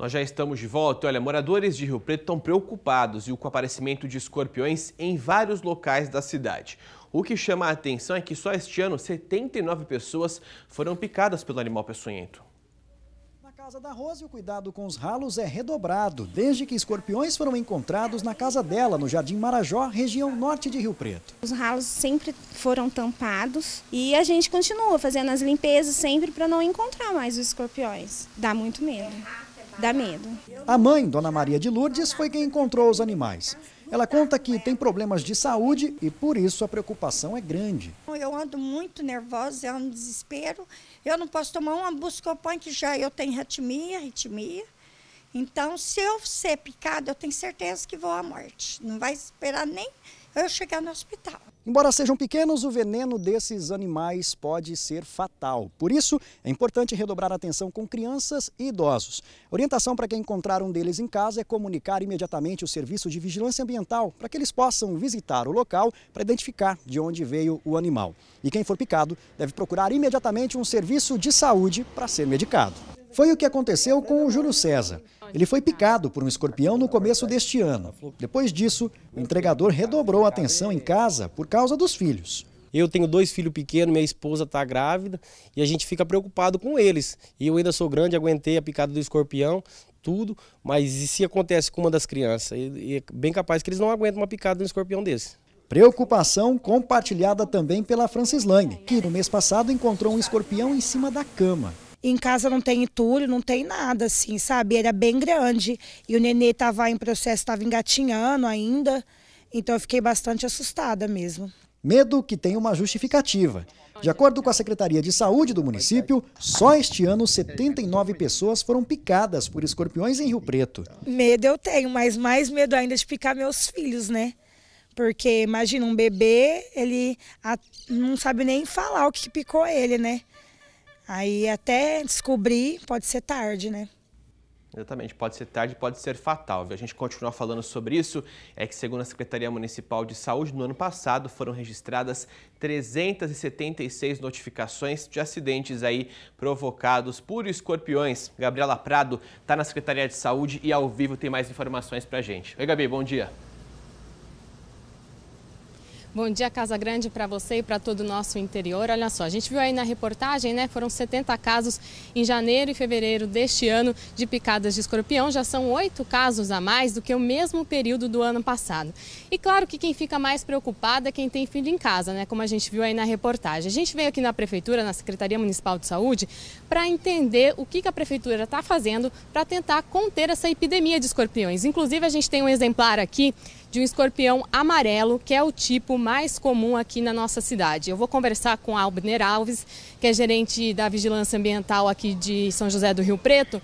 Nós já estamos de volta. Olha, moradores de Rio Preto estão preocupados viu, com o aparecimento de escorpiões em vários locais da cidade. O que chama a atenção é que só este ano 79 pessoas foram picadas pelo animal peçonhento. Na Casa da Rose, o cuidado com os ralos é redobrado, desde que escorpiões foram encontrados na casa dela, no Jardim Marajó, região norte de Rio Preto. Os ralos sempre foram tampados e a gente continua fazendo as limpezas sempre para não encontrar mais os escorpiões. Dá muito medo dá medo. A mãe, Dona Maria de Lourdes, foi quem encontrou os animais. Ela conta que tem problemas de saúde e por isso a preocupação é grande. Eu ando muito nervosa, eu ando em desespero. Eu não posso tomar uma buscopan que já eu tenho retimia, retimia. Então, se eu ser picada, eu tenho certeza que vou à morte. Não vai esperar nem eu chegar no hospital. Embora sejam pequenos, o veneno desses animais pode ser fatal. Por isso, é importante redobrar atenção com crianças e idosos. A orientação para quem encontrar um deles em casa é comunicar imediatamente o serviço de vigilância ambiental para que eles possam visitar o local para identificar de onde veio o animal. E quem for picado deve procurar imediatamente um serviço de saúde para ser medicado. Foi o que aconteceu com o Júlio César. Ele foi picado por um escorpião no começo deste ano. Depois disso, o entregador redobrou a atenção em casa por causa dos filhos. Eu tenho dois filhos pequenos, minha esposa está grávida e a gente fica preocupado com eles. E eu ainda sou grande, aguentei a picada do escorpião, tudo, mas e se acontece com uma das crianças? E é bem capaz que eles não aguentam uma picada de um escorpião desse. Preocupação compartilhada também pela Francis Lane, que no mês passado encontrou um escorpião em cima da cama. Em casa não tem entulho, não tem nada, assim, sabe? Era é bem grande. E o nenê estava em processo, estava engatinhando ainda. Então eu fiquei bastante assustada mesmo. Medo que tem uma justificativa. De acordo com a Secretaria de Saúde do município, só este ano 79 pessoas foram picadas por escorpiões em Rio Preto. Medo eu tenho, mas mais medo ainda de picar meus filhos, né? Porque imagina um bebê, ele não sabe nem falar o que picou ele, né? Aí até descobrir, pode ser tarde, né? Exatamente, pode ser tarde, pode ser fatal. Viu? A gente continua falando sobre isso. É que, segundo a Secretaria Municipal de Saúde, no ano passado foram registradas 376 notificações de acidentes aí provocados por escorpiões. Gabriela Prado está na Secretaria de Saúde e ao vivo tem mais informações para a gente. Oi, Gabi, bom dia. Bom dia, Casa Grande, para você e para todo o nosso interior. Olha só, a gente viu aí na reportagem, né? Foram 70 casos em janeiro e fevereiro deste ano de picadas de escorpião. Já são oito casos a mais do que o mesmo período do ano passado. E claro que quem fica mais preocupado é quem tem filho em casa, né? Como a gente viu aí na reportagem. A gente veio aqui na Prefeitura, na Secretaria Municipal de Saúde, para entender o que, que a Prefeitura está fazendo para tentar conter essa epidemia de escorpiões. Inclusive, a gente tem um exemplar aqui de um escorpião amarelo, que é o tipo mais comum aqui na nossa cidade. Eu vou conversar com a Albner Alves, que é gerente da Vigilância Ambiental aqui de São José do Rio Preto,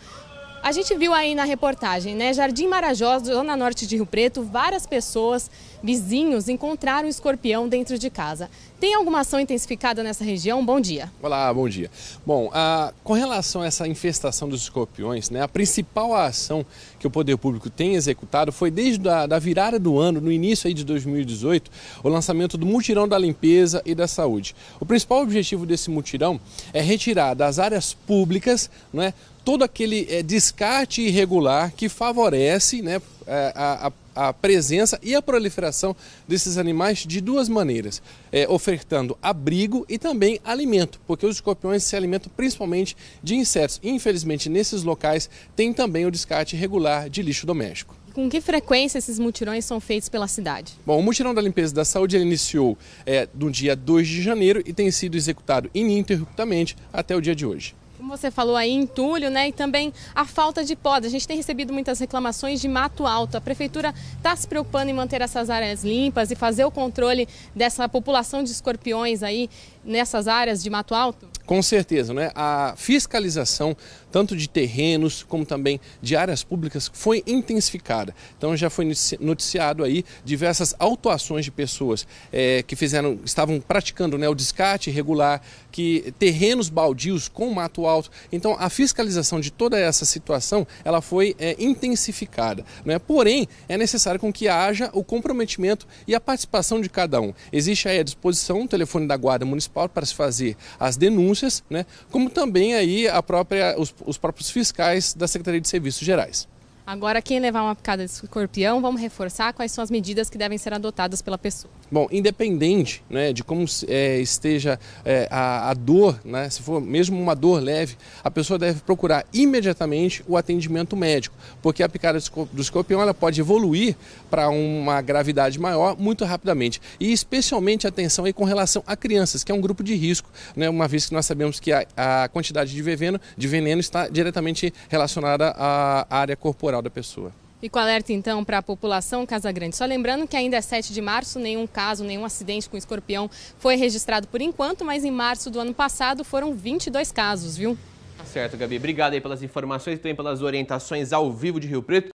a gente viu aí na reportagem, né? Jardim Marajó, zona norte de Rio Preto, várias pessoas, vizinhos, encontraram escorpião dentro de casa. Tem alguma ação intensificada nessa região? Bom dia. Olá, bom dia. Bom, a, com relação a essa infestação dos escorpiões, né, a principal ação que o Poder Público tem executado foi desde a da virada do ano, no início aí de 2018, o lançamento do mutirão da limpeza e da saúde. O principal objetivo desse mutirão é retirar das áreas públicas, né? todo aquele é, descarte irregular que favorece né, eh, a, a, a, presença e a proliferação desses animais de duas maneiras, é, ofertando abrigo e também alimento, porque os escorpiões se alimentam principalmente de insetos. Infelizmente, nesses locais tem também o descarte irregular de lixo doméstico com que frequência esses mutirões são feitos pela cidade? Bom, o mutirão da limpeza da saúde iniciou é, no dia 2 de janeiro e tem sido executado ininterruptamente até o dia de hoje. Como você falou aí, entulho, né? E também a falta de poda. A gente tem recebido muitas reclamações de mato alto. A prefeitura está se preocupando em manter essas áreas limpas e fazer o controle dessa população de escorpiões aí nessas áreas de mato alto? Com certeza, né? A fiscalização tanto de terrenos como também de áreas públicas foi intensificada. Então já foi noticiado aí diversas autuações de pessoas é, que fizeram, estavam praticando né, o descarte irregular, que terrenos baldios com mato Alto. Então, a fiscalização de toda essa situação ela foi é, intensificada. Né? Porém, é necessário com que haja o comprometimento e a participação de cada um. Existe aí à disposição o telefone da Guarda Municipal para se fazer as denúncias, né? como também aí a própria, os, os próprios fiscais da Secretaria de Serviços Gerais. Agora, quem levar uma picada de escorpião, vamos reforçar quais são as medidas que devem ser adotadas pela pessoa. Bom, independente né, de como é, esteja é, a, a, dor, né, se for mesmo uma dor leve, a pessoa deve procurar imediatamente o atendimento médico, porque a picada do escorpião ela pode evoluir para uma gravidade maior muito rapidamente. E especialmente atenção aí com relação a crianças, que é um grupo de risco, né, uma vez que nós sabemos que a, a quantidade de veneno, de veneno está diretamente relacionada à área corporal geral da pessoa. E com alerta então para a população Casa Grande. Só lembrando que ainda é 7 de março, nenhum caso, nenhum acidente com escorpião foi registrado por enquanto, mas em março do ano passado foram 22 casos, viu? Tá certo, Gabi. Obrigado aí pelas informações e também pelas orientações ao vivo de Rio Preto.